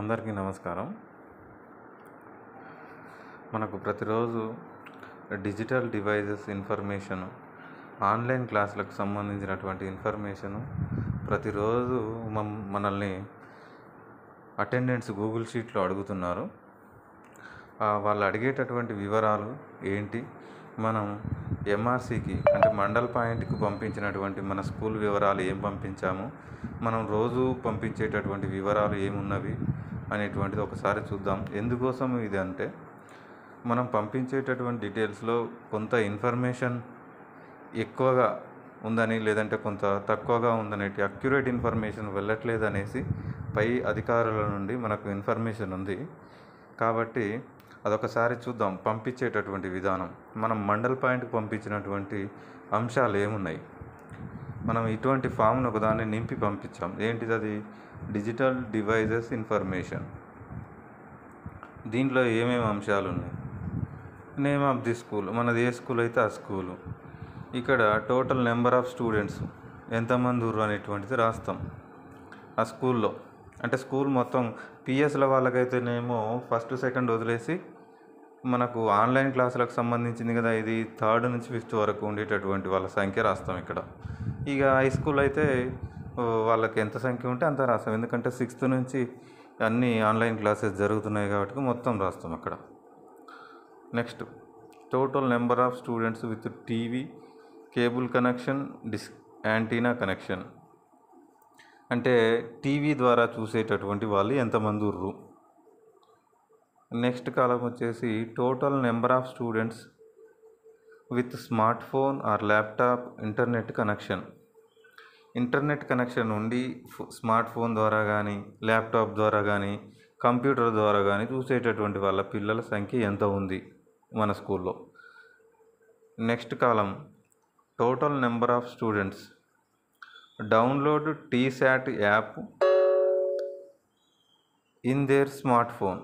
అందరికీ నమస్కారం మనకు ప్రతిరోజు డిజిటల్ డివైజెస్ ఇన్ఫర్మేషను ఆన్లైన్ క్లాసులకు సంబంధించినటువంటి ఇన్ఫర్మేషను ప్రతిరోజు మనల్ని అటెండెన్స్ గూగుల్ షీట్లో అడుగుతున్నారు వాళ్ళు అడిగేటటువంటి వివరాలు ఏంటి మనం ఎంఆర్సీకి అంటే మండల్ పాయింట్కి పంపించినటువంటి మన స్కూల్ వివరాలు ఏం పంపించాము మనం రోజు పంపించేటటువంటి వివరాలు ఏమున్నవి అనేటువంటిది ఒకసారి చూద్దాం ఎందుకోసం ఇది అంటే మనం పంపించేటటువంటి డీటెయిల్స్లో కొంత ఇన్ఫర్మేషన్ ఎక్కువగా ఉందని లేదంటే కొంత తక్కువగా ఉందనేటి అక్యురేట్ ఇన్ఫర్మేషన్ వెళ్ళట్లేదు అనేసి పై అధికారుల నుండి మనకు ఇన్ఫర్మేషన్ ఉంది కాబట్టి అదొకసారి చూద్దాం పంపించేటటువంటి విధానం మనం మండల్ పాయింట్కి పంపించినటువంటి అంశాలు ఏమున్నాయి మనం ఇటువంటి ఫామ్ను ఒకదాన్ని నింపి పంపించాం ఏంటిది అది డిజిటల్ డివైజెస్ ఇన్ఫర్మేషన్ దీంట్లో ఏమేమి అంశాలు ఉన్నాయి నేమ్ ఆఫ్ ది స్కూల్ మనది ఏ స్కూల్ అయితే ఆ స్కూలు ఇక్కడ టోటల్ నెంబర్ ఆఫ్ స్టూడెంట్స్ ఎంతమంది ఉర్రు అనేటువంటిది రాస్తాం ఆ స్కూల్లో అంటే స్కూల్ మొత్తం పిఎస్ల వాళ్ళకైతేనేమో ఫస్ట్ సెకండ్ వదిలేసి మనకు ఆన్లైన్ క్లాసులకు సంబంధించింది కదా ఇది థర్డ్ నుంచి ఫిఫ్త్ వరకు ఉండేటటువంటి వాళ్ళ సంఖ్య రాస్తాం ఇక్కడ ఇక హై స్కూల్ అయితే వాళ్ళకి ఎంత సంఖ్య ఉంటే అంత రాస్తాం ఎందుకంటే సిక్స్త్ నుంచి అన్నీ ఆన్లైన్ క్లాసెస్ జరుగుతున్నాయి కాబట్టి మొత్తం రాస్తాం అక్కడ next total number of students with TV cable connection dish antenna connection అంటే టీవీ ద్వారా చూసేటటువంటి వాళ్ళు ఎంతమంది ఉర్రు నెక్స్ట్ కాలం వచ్చేసి total number of students with smart phone or laptop internet connection internet connection ఉండి స్మార్ట్ ఫోన్ ద్వారా కానీ ల్యాప్టాప్ ద్వారా కానీ కంప్యూటర్ ద్వారా కానీ చూసేటటువంటి వాళ్ళ పిల్లల సంఖ్య ఎంత ఉంది మన స్కూల్లో నెక్స్ట్ కాలం total number of students download TSAT app in their smart phone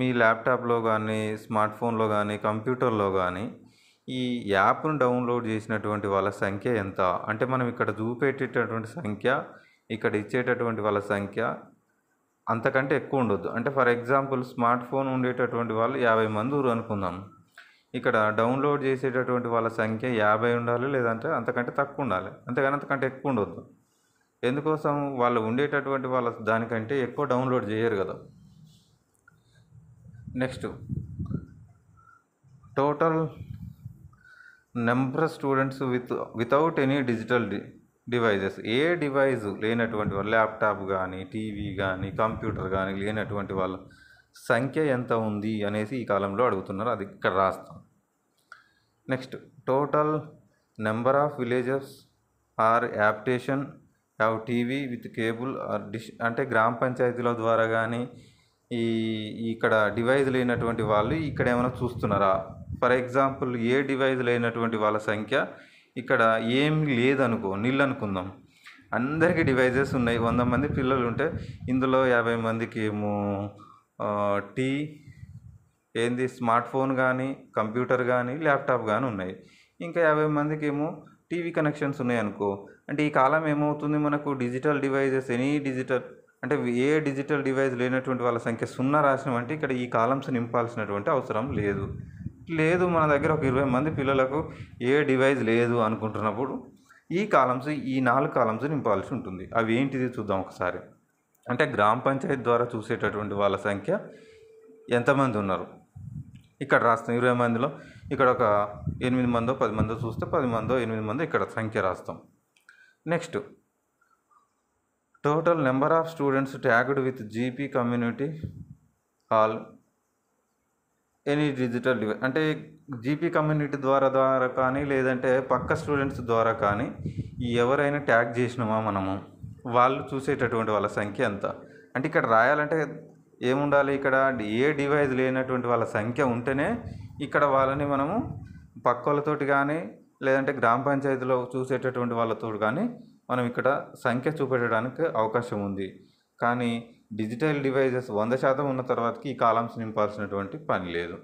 మీ ల్యాప్టాప్లో కానీ స్మార్ట్ ఫోన్లో కానీ కంప్యూటర్లో కానీ ఈ యాప్ను డౌన్లోడ్ చేసినటువంటి వాళ్ళ సంఖ్య ఎంత అంటే మనం ఇక్కడ చూపెట్టేటటువంటి సంఖ్య ఇక్కడ ఇచ్చేటటువంటి వాళ్ళ సంఖ్య అంతకంటే ఎక్కువ ఉండొద్దు అంటే ఫర్ ఎగ్జాంపుల్ స్మార్ట్ ఫోన్ ఉండేటటువంటి వాళ్ళు యాభై మంది ఊరు అనుకుందాం ఇక్కడ డౌన్లోడ్ చేసేటటువంటి వాళ్ళ సంఖ్య యాభై ఉండాలి లేదంటే అంతకంటే తక్కువ ఉండాలి అంతేగాని అంతకంటే ఎక్కువ ఉండొద్దు ఎందుకోసం వాళ్ళు ఉండేటటువంటి వాళ్ళ దానికంటే ఎక్కువ డౌన్లోడ్ చేయరు కదా next total number students with without any digital devices ఏ డివైజ్ లేనటువంటి వాళ్ళు ల్యాప్టాప్ కానీ టీవీ కానీ కంప్యూటర్ కానీ లేనటువంటి వాళ్ళ సంఖ్య ఎంత ఉంది అనేసి ఈ కాలంలో అడుగుతున్నారు అది ఇక్కడ రాస్తాం next total number of villages or యాప్టేషన్ యావ్ TV with cable or dish అంటే గ్రామ పంచాయతీల ద్వారా కానీ ఈ ఇక్కడ డివైజ్ లేనటువంటి వాళ్ళు ఇక్కడ ఏమైనా చూస్తున్నారా ఫర్ ఎగ్జాంపుల్ ఏ డివైజ్ లేనటువంటి వాళ్ళ సంఖ్య ఇక్కడ ఏం లేదనుకో నీళ్ళు అనుకుందాం అందరికీ డివైజెస్ ఉన్నాయి వంద మంది పిల్లలు ఉంటే ఇందులో యాభై మందికి ఏమో టీ ఏంది స్మార్ట్ ఫోన్ కానీ కంప్యూటర్ కానీ ల్యాప్టాప్ కానీ ఉన్నాయి ఇంకా యాభై మందికి ఏమో టీవీ కనెక్షన్స్ ఉన్నాయనుకో అంటే ఈ కాలం ఏమవుతుంది మనకు డిజిటల్ డివైజెస్ ఎనీ డిజిటల్ అంటే ఏ డిజిటల్ డివైజ్ లేనటువంటి వాళ్ళ సంఖ్య సున్నా రాసినామంటే ఇక్కడ ఈ కాలమ్స్ నింపాల్సినటువంటి అవసరం లేదు లేదు మన దగ్గర ఒక ఇరవై మంది పిల్లలకు ఏ డివైజ్ లేదు అనుకుంటున్నప్పుడు ఈ కాలమ్స్ ఈ నాలుగు కాలమ్స్ నింపాల్సి ఉంటుంది అవి ఏంటిది చూద్దాం ఒకసారి అంటే గ్రామ పంచాయతీ ద్వారా చూసేటటువంటి వాళ్ళ సంఖ్య ఎంతమంది ఉన్నారు ఇక్కడ రాస్తాం ఇరవై మందిలో ఇక్కడ ఒక ఎనిమిది మందో పది మందో చూస్తే పది మందో ఎనిమిది మందో ఇక్కడ సంఖ్య రాస్తాం next total number of students tagged with GP community hall any digital device అంటే జీపీ కమ్యూనిటీ ద్వారా ద్వారా కానీ లేదంటే పక్క స్టూడెంట్స్ ద్వారా కానీ ఎవరైనా ట్యాగ్ చేసినామా మనము వాళ్ళు చూసేటటువంటి వాళ్ళ సంఖ్య ఎంత అంటే ఇక్కడ రాయాలంటే ఏముండాలి ఇక్కడ ఏ డివైస్ లేనటువంటి వాళ్ళ సంఖ్య ఉంటేనే ఇక్కడ వాళ్ళని మనము పక్కలతోటి కానీ లేదంటే గ్రామ పంచాయతీలో చూసేటటువంటి వాళ్ళతో కానీ మనం ఇక్కడ సంఖ్య చూపెట్టడానికి అవకాశం ఉంది కానీ డిజిటల్ డివైజెస్ వంద శాతం ఉన్న తర్వాతకి ఈ కాలమ్స్ నింపాల్సినటువంటి పని లేదు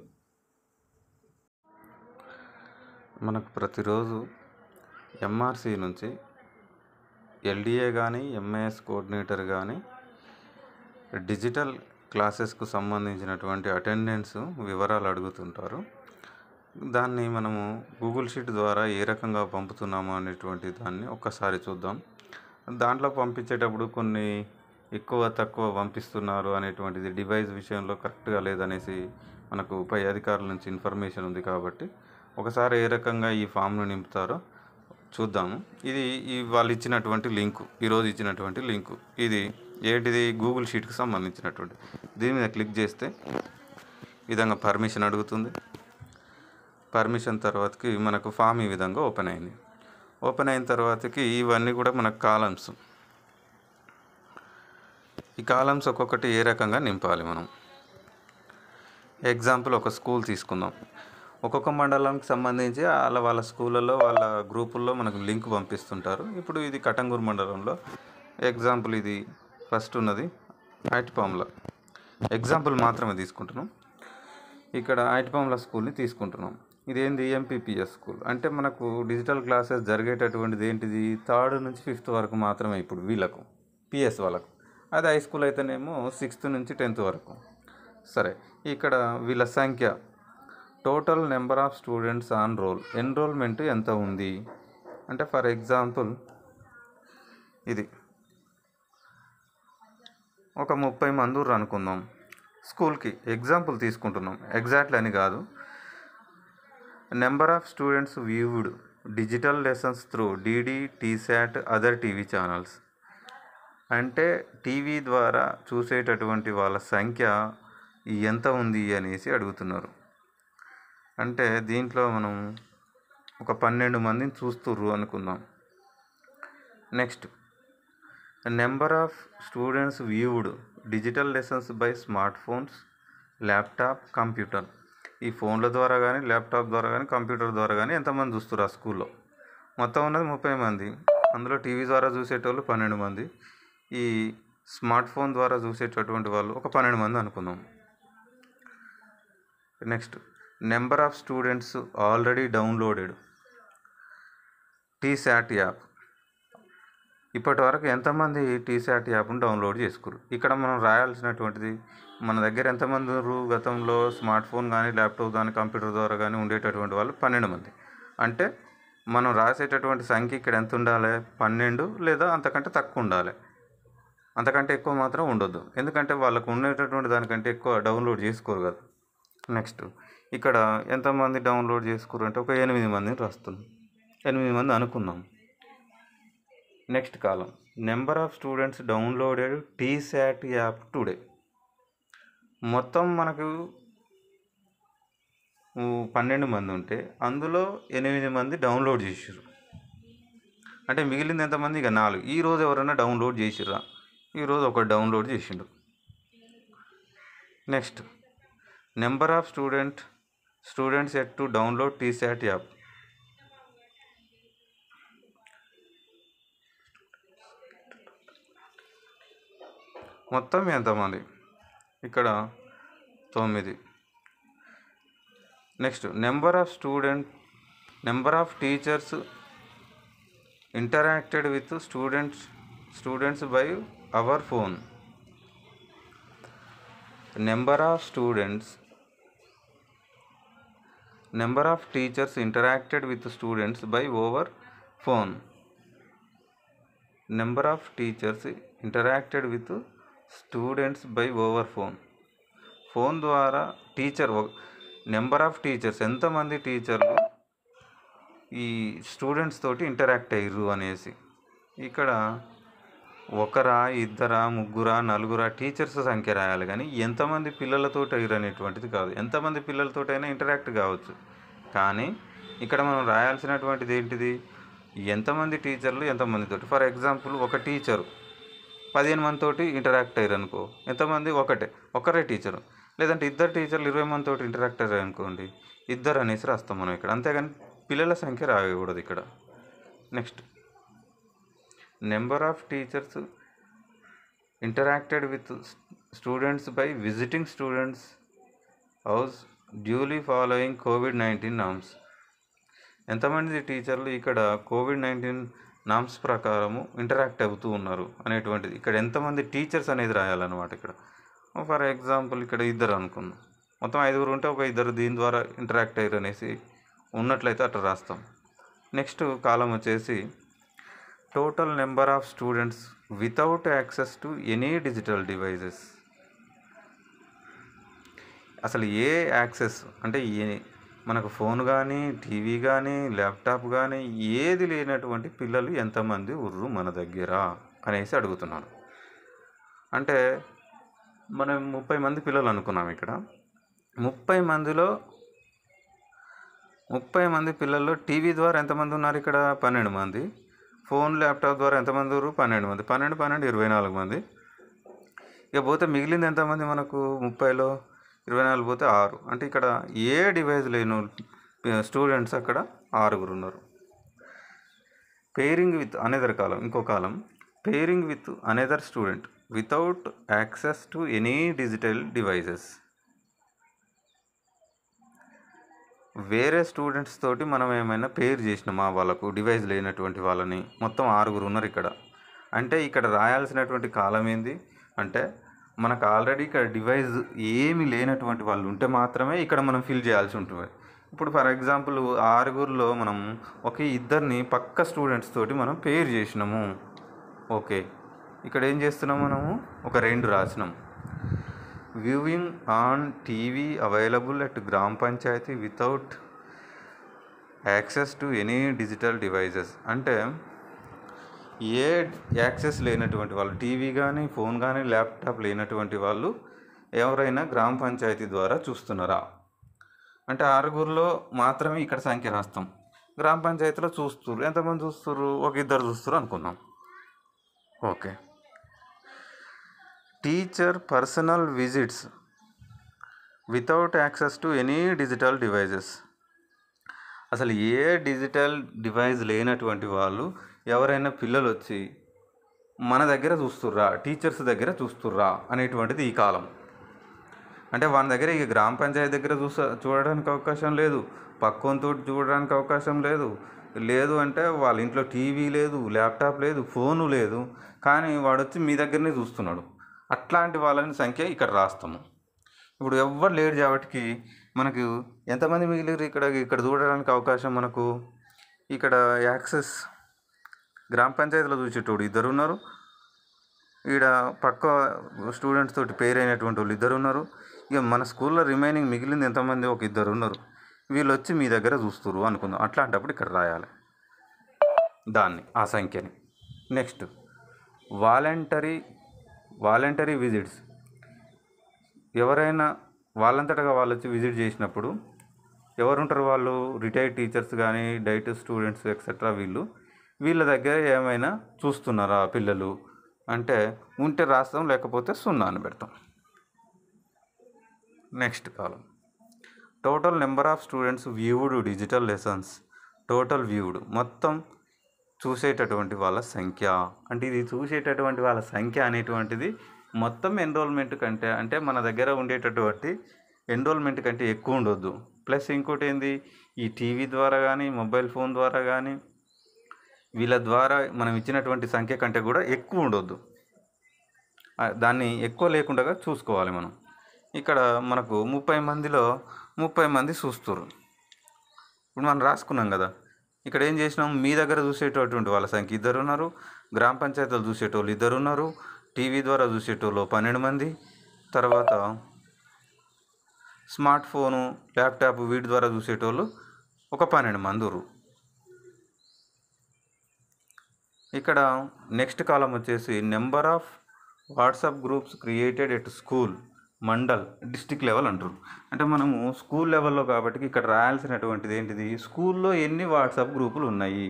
మనకు ప్రతిరోజు ఎంఆర్సి నుంచి ఎల్డిఏ కానీ ఎంఏఎస్ కోఆర్డినేటర్ కానీ డిజిటల్ క్లాసెస్కు సంబంధించినటువంటి అటెండెన్స్ వివరాలు అడుగుతుంటారు దాన్ని మనము గూగుల్ షీట్ ద్వారా ఏ రకంగా పంపుతున్నాము అనేటువంటి దాన్ని ఒక్కసారి చూద్దాం దాంట్లో పంపించేటప్పుడు కొన్ని ఎక్కువ తక్కువ పంపిస్తున్నారు అనేటువంటిది డివైస్ విషయంలో కరెక్ట్గా లేదనేసి మనకు పై అధికారుల నుంచి ఇన్ఫర్మేషన్ ఉంది కాబట్టి ఒకసారి ఏ రకంగా ఈ ఫామ్ను నింపుతారో చూద్దాము ఇది ఈ వాళ్ళు ఇచ్చినటువంటి లింకు ఈరోజు ఇచ్చినటువంటి లింకు ఇది ఏంటిది గూగుల్ షీట్కి సంబంధించినటువంటి దీని మీద క్లిక్ చేస్తే విధంగా పర్మిషన్ అడుగుతుంది పర్మిషన్ తర్వాతకి మనకు ఫామ్ ఈ విధంగా ఓపెన్ అయింది ఓపెన్ అయిన తర్వాతకి ఇవన్నీ కూడా మనకు కాలమ్స్ ఈ కాలమ్స్ ఒక్కొక్కటి ఏ రకంగా నింపాలి మనం ఎగ్జాంపుల్ ఒక స్కూల్ తీసుకుందాం ఒక్కొక్క మండలంకి సంబంధించి వాళ్ళ వాళ్ళ స్కూళ్ళలో వాళ్ళ గ్రూపుల్లో మనకు లింక్ పంపిస్తుంటారు ఇప్పుడు ఇది కటంగూరు మండలంలో ఎగ్జాంపుల్ ఇది ఫస్ట్ ఉన్నది ఐటిపాముల ఎగ్జాంపుల్ మాత్రమే తీసుకుంటున్నాం ఇక్కడ ఐటిపాముల స్కూల్ని తీసుకుంటున్నాం ఇదేంది ఎంపీపీఎస్ స్కూల్ అంటే మనకు డిజిటల్ క్లాసెస్ జరిగేటటువంటిది ఏంటిది థర్డ్ నుంచి ఫిఫ్త్ వరకు మాత్రమే ఇప్పుడు వీళ్ళకు పిఎస్ వాళ్ళకు అది హై స్కూల్ అయితేనేమో సిక్స్త్ నుంచి టెన్త్ వరకు సరే ఇక్కడ వీళ్ళ సంఖ్య total number of students on roll enrolment ఎంత ఉంది అంటే ఫర్ ఎగ్జాంపుల్ ఇది ఒక ముప్పై మంది అనుకుందాం స్కూల్కి ఎగ్జాంపుల్ తీసుకుంటున్నాం ఎగ్జాక్ట్లీ అని కాదు number of students viewed digital lessons through DD TSAT other TV channels అంటే టీవీ ద్వారా చూసేటటువంటి వాళ్ళ సంఖ్య ఎంత ఉంది అనేసి అడుగుతున్నారు అంటే దీంట్లో మనం ఒక పన్నెండు మందిని చూస్తుర్రు అనుకుందాం next number of students viewed digital lessons by smart phones laptop computer ఈ ఫోన్ల ద్వారా కానీ ల్యాప్టాప్ ద్వారా కానీ కంప్యూటర్ ద్వారా కానీ ఎంతమంది చూస్తారు ఆ స్కూల్లో మొత్తం ఉన్నది ముప్పై మంది అందులో టీవీ ద్వారా చూసేటోళ్ళు పన్నెండు మంది ఈ స్మార్ట్ ఫోన్ ద్వారా చూసేటటువంటి వాళ్ళు ఒక పన్నెండు మంది అనుకుందాం next number of students already downloaded TSAT app ఇప్పటి వరకు ఎంతమంది టీశాట్ యాప్ను డౌన్లోడ్ చేసుకురు ఇక్కడ మనం రాయాల్సినటువంటిది మన దగ్గర ఎంతమంది గతంలో స్మార్ట్ ఫోన్ కానీ ల్యాప్టాప్ కానీ కంప్యూటర్ ద్వారా కానీ ఉండేటటువంటి వాళ్ళు పన్నెండు మంది అంటే మనం రాసేటటువంటి సంఖ్య ఇక్కడ ఎంత ఉండాలి పన్నెండు లేదా అంతకంటే తక్కువ ఉండాలి అంతకంటే ఎక్కువ మాత్రం ఉండొద్దు ఎందుకంటే వాళ్ళకు ఉండేటటువంటి దానికంటే ఎక్కువ డౌన్లోడ్ చేసుకోరు కదా నెక్స్ట్ ఇక్కడ ఎంతమంది డౌన్లోడ్ చేసుకోరు అంటే ఒక ఎనిమిది మందిని రాస్తున్నాం ఎనిమిది మంది అనుకున్నాం నెక్స్ట్ కాలం number of students downloaded SAT app today మొత్తం మనకు పన్నెండు మంది ఉంటే అందులో ఎనిమిది మంది డౌన్లోడ్ చేసారు అంటే మిగిలింది ఎంతమంది ఇక నాలుగు ఈరోజు ఎవరైనా డౌన్లోడ్ చేసిర్రా ఈరోజు ఒక డౌన్లోడ్ చేసిండు next number of student students at to download TSAT app మొత్తం ఎంతమంది ఇక్కడ తొమ్మిది next number of student number of teachers interacted with students students by our phone number of students number of teachers interacted with students by over phone number of teachers interacted with students by over phone phone ద్వారా teacher number of teachers ఎంతమంది టీచర్లు ఈ students తోటి interact అయ్యారు అనేసి ఇక్కడ ఒకరా ఇద్దరా ముగ్గురా నలుగురా టీచర్స్ సంఖ్య రాయాలి కానీ ఎంతమంది పిల్లలతో అనేటువంటిది కాదు ఎంతమంది పిల్లలతో అయినా ఇంటరాక్ట్ కావచ్చు కానీ ఇక్కడ మనం రాయాల్సినటువంటిది ఏంటిది ఎంతమంది టీచర్లు ఎంతమందితో ఫర్ ఎగ్జాంపుల్ ఒక టీచరు పదిహేను తోటి ఇంటరాక్ట్ అయ్యారు అనుకో ఎంతమంది ఒకటే ఒకరే టీచరు లేదంటే ఇద్దరు టీచర్లు ఇరవై తోటి ఇంటరాక్ట్ అయ్యారు అనుకోండి ఇద్దరు అనేసి రాస్తాం మనం ఇక్కడ అంతేగాని పిల్లల సంఖ్య రాయకూడదు ఇక్కడ next number of teachers interacted with students by visiting students house duly following COVID nineteen norms ఎంతమంది టీచర్లు ఇక్కడ కోవిడ్ నైన్టీన్ నామ్స్ ప్రకారము ఇంటరాక్ట్ అవుతూ ఉన్నారు అనేటువంటిది ఇక్కడ ఎంతమంది టీచర్స్ అనేది రాయాలన్నమాట ఇక్కడ ఫర్ ఎగ్జాంపుల్ ఇక్కడ ఇద్దరు అనుకుందాం మొత్తం ఐదుగురు ఉంటే ఒక ఇద్దరు దీని ద్వారా ఇంటరాక్ట్ అయ్యారు అనేసి ఉన్నట్లయితే అట్లా రాస్తాం నెక్స్ట్ కాలం వచ్చేసి total number of students without access to any digital devices అసలు ఏ యాక్సెస్ అంటే ఏ మనకు ఫోన్ కానీ టీవీ కానీ ల్యాప్టాప్ కానీ ఏది లేనటువంటి పిల్లలు ఎంతమంది ఉర్రు మన దగ్గర అనేసి అడుగుతున్నాను అంటే మనం ముప్పై మంది పిల్లలు అనుకున్నాం ఇక్కడ ముప్పై మందిలో ముప్పై మంది పిల్లల్లో టీవీ ద్వారా ఎంతమంది ఉన్నారు ఇక్కడ పన్నెండు మంది ఫోన్ ల్యాప్టాప్ ద్వారా ఎంతమంది ఉన్నారు పన్నెండు మంది పన్నెండు పన్నెండు ఇరవై నాలుగు మంది ఇక పోతే మిగిలింది ఎంతమంది మనకు ముప్పైలో ఇరవై నాలుగు పోతే ఆరు అంటే ఇక్కడ ఏ డివైజ్ లేని స్టూడెంట్స్ అక్కడ ఆరుగురు ఉన్నారు పేరింగ్ విత్ అనేదర్ కాలం ఇంకో కాలం pairing with another student without access to any digital devices వేరే స్టూడెంట్స్ తోటి మనం ఏమైనా పేర్ చేసినామా వాళ్ళకు డివైస్ లేనటువంటి వాళ్ళని మొత్తం ఆరుగురు ఉన్నారు ఇక్కడ అంటే ఇక్కడ రాయాల్సినటువంటి కాలం ఏంది అంటే మనకు ఆల్రెడీ ఇక్కడ డివైజ్ ఏమి లేనటువంటి వాళ్ళు ఉంటే మాత్రమే ఇక్కడ మనం ఫిల్ చేయాల్సి ఉంటుంది ఇప్పుడు ఫర్ ఎగ్జాంపుల్ ఆరుగురిలో మనం ఒకే ఇద్దరిని పక్క స్టూడెంట్స్ తోటి మనం పేరు చేసినాము ఓకే ఇక్కడ ఏం చేస్తున్నాం మనము ఒక రెండు రాసినాం viewing on TV available at gram panchayat without access to any digital devices అంటే ఏ యాక్సెస్ లేనటువంటి వాళ్ళు టీవీ కానీ ఫోన్ కానీ ల్యాప్టాప్ లేనటువంటి వాళ్ళు ఎవరైనా గ్రామ పంచాయతీ ద్వారా చూస్తున్నారా అంటే ఆరుగురిలో మాత్రమే ఇక్కడ సంఖ్య రాస్తాం గ్రామ పంచాయతీలో చూస్తున్నారు ఎంతమంది చూస్తున్నారు ఒక ఇద్దరు చూస్తున్నారు అనుకుందాం okay teacher personal visits without access to any digital devices అసలు ఏ డిజిటల్ డివైజ్ లేనటువంటి వాళ్ళు ఎవరైనా పిల్లలు వచ్చి మన దగ్గర చూస్తుర్రా టీచర్స్ దగ్గర చూస్తుర్రా అనేటువంటిది ఈ కాలం అంటే వాళ్ళ దగ్గర ఇక గ్రామ పంచాయతీ దగ్గర చూస చూడడానికి అవకాశం లేదు పక్కనతో చూడడానికి అవకాశం లేదు లేదు అంటే వాళ్ళ ఇంట్లో టీవీ లేదు ల్యాప్టాప్ లేదు ఫోను లేదు కానీ వాడు వచ్చి మీ దగ్గరనే చూస్తున్నాడు అట్లాంటి వాళ్ళని సంఖ్య ఇక్కడ రాస్తాము ఇప్పుడు ఎవ్వరు లేరు కాబట్టి మనకు ఎంతమంది మిగిలిరు ఇక్కడ ఇక్కడ చూడడానికి అవకాశం మనకు ఇక్కడ యాక్సెస్ గ్రామ పంచాయతీలో చూసేటోడు ఇద్దరు ఉన్నారు ఇక్కడ పక్క స్టూడెంట్స్ తోటి పేరు అయినటువంటి వాళ్ళు ఇద్దరు ఉన్నారు ఇక మన స్కూల్లో రిమైనింగ్ మిగిలింది ఎంతమంది ఒక ఇద్దరు ఉన్నారు వీళ్ళు వచ్చి మీ దగ్గర చూస్తారు అనుకుందాం అట్లాంటప్పుడు ఇక్కడ రాయాలి దాన్ని ఆ సంఖ్యని నెక్స్ట్ వాలంటరీ వాలంటరీ విజిట్స్ ఎవరైనా వాళ్ళంతటగా వాళ్ళు వచ్చి విజిట్ చేసినప్పుడు ఎవరుంటారు వాళ్ళు రిటైర్డ్ టీచర్స్ కానీ డైట్ స్టూడెంట్స్ ఎక్సెట్రా వీళ్ళు వీళ్ళ దగ్గర ఏమైనా చూస్తున్నారా పిల్లలు అంటే ఉంటే రాస్తాం లేకపోతే సున్నా అని పెడతాం నెక్స్ట్ కాలం total number of students viewed digital lessons total viewed మొత్తం చూసేటటువంటి వాళ్ళ సంఖ్య అంటే ఇది చూసేటటువంటి వాళ్ళ సంఖ్య అనేటువంటిది మొత్తం ఎన్రోల్మెంట్ కంటే అంటే మన దగ్గర ఉండేటటువంటి ఎన్రోల్మెంట్ కంటే ఎక్కువ ఉండొద్దు ప్లస్ ఇంకోటి ఏంది ఈ టీవీ ద్వారా కానీ మొబైల్ ఫోన్ ద్వారా కానీ వీళ్ళ ద్వారా మనం ఇచ్చినటువంటి సంఖ్య కంటే కూడా ఎక్కువ ఉండొద్దు దాన్ని ఎక్కువ లేకుండా చూసుకోవాలి మనం ఇక్కడ మనకు ముప్పై మందిలో ముప్పై మంది చూస్తురు ఇప్పుడు మనం రాసుకున్నాం కదా ఇక్కడ ఏం చేసినాం మీ దగ్గర చూసేటటువంటి వాళ్ళ సంఖ్య ఇద్దరు ఉన్నారు గ్రామ పంచాయతీలు చూసేటోళ్ళు ఇద్దరు ఉన్నారు టీవీ ద్వారా చూసేటోళ్ళు పన్నెండు మంది తర్వాత స్మార్ట్ ఫోను ల్యాప్టాప్ వీటి ద్వారా చూసేటోళ్ళు ఒక పన్నెండు మందురు ఇక్కడ నెక్స్ట్ కాలం వచ్చేసి number of WhatsApp groups created at school mandal district level అంటారు అంటే మనము స్కూల్ లెవెల్లో కాబట్టి ఇక్కడ రాయాల్సినటువంటిది ఏంటిది స్కూల్లో ఎన్ని వాట్సాప్ గ్రూపులు ఉన్నాయి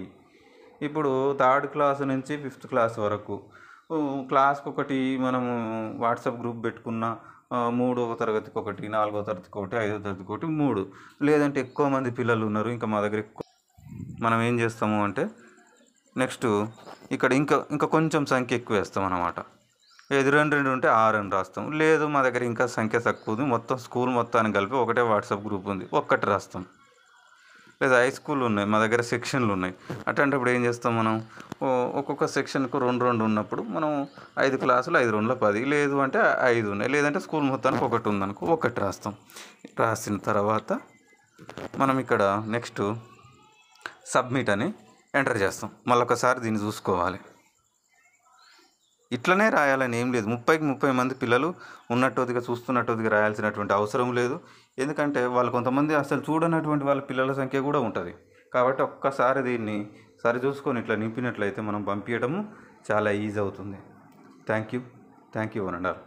ఇప్పుడు థర్డ్ క్లాస్ నుంచి ఫిఫ్త్ క్లాస్ వరకు క్లాస్కి ఒకటి మనము వాట్సాప్ గ్రూప్ పెట్టుకున్న మూడవ తరగతికి ఒకటి నాలుగో తరగతికి ఒకటి ఐదో తరగతికి ఒకటి మూడు లేదంటే ఎక్కువ మంది పిల్లలు ఉన్నారు ఇంకా మా దగ్గర ఎక్కువ మనం ఏం చేస్తాము అంటే నెక్స్ట్ ఇక్కడ ఇంకా ఇంకా కొంచెం సంఖ్య ఎక్కువ వేస్తాం అన్నమాట ఇది రెండు రెండు ఉంటే ఆరు అని రాస్తాం లేదు మా దగ్గర ఇంకా సంఖ్య తక్కువ ఉంది మొత్తం స్కూల్ మొత్తాన్ని కలిపి ఒకటే వాట్సాప్ గ్రూప్ ఉంది ఒక్కటి రాస్తాం లేదా హై స్కూల్ ఉన్నాయి మా దగ్గర సెక్షన్లు ఉన్నాయి అట్లాంటప్పుడు ఏం చేస్తాం మనం ఒక్కొక్క సెక్షన్కు రెండు రెండు ఉన్నప్పుడు మనం ఐదు క్లాసులు ఐదు రెండుల పది లేదు అంటే ఐదు ఉన్నాయి లేదంటే స్కూల్ మొత్తానికి ఒకటి ఉందనుకో ఒకటి రాస్తాం రాసిన తర్వాత మనం ఇక్కడ నెక్స్ట్ సబ్మిట్ అని ఎంటర్ చేస్తాం మళ్ళొకసారి దీన్ని చూసుకోవాలి ఇట్లనే రాయాలని ఏం లేదు ముప్పైకి ముప్పై మంది పిల్లలు ఉన్నట్టుదిగా చూస్తున్నట్టుదిగా రాయాల్సినటువంటి అవసరం లేదు ఎందుకంటే వాళ్ళు కొంతమంది అసలు చూడనటువంటి వాళ్ళ పిల్లల సంఖ్య కూడా ఉంటుంది కాబట్టి ఒక్కసారి దీన్ని సరిచూసుకొని ఇట్లా నింపినట్లయితే మనం పంపించడము చాలా ఈజీ అవుతుంది thank you thank you all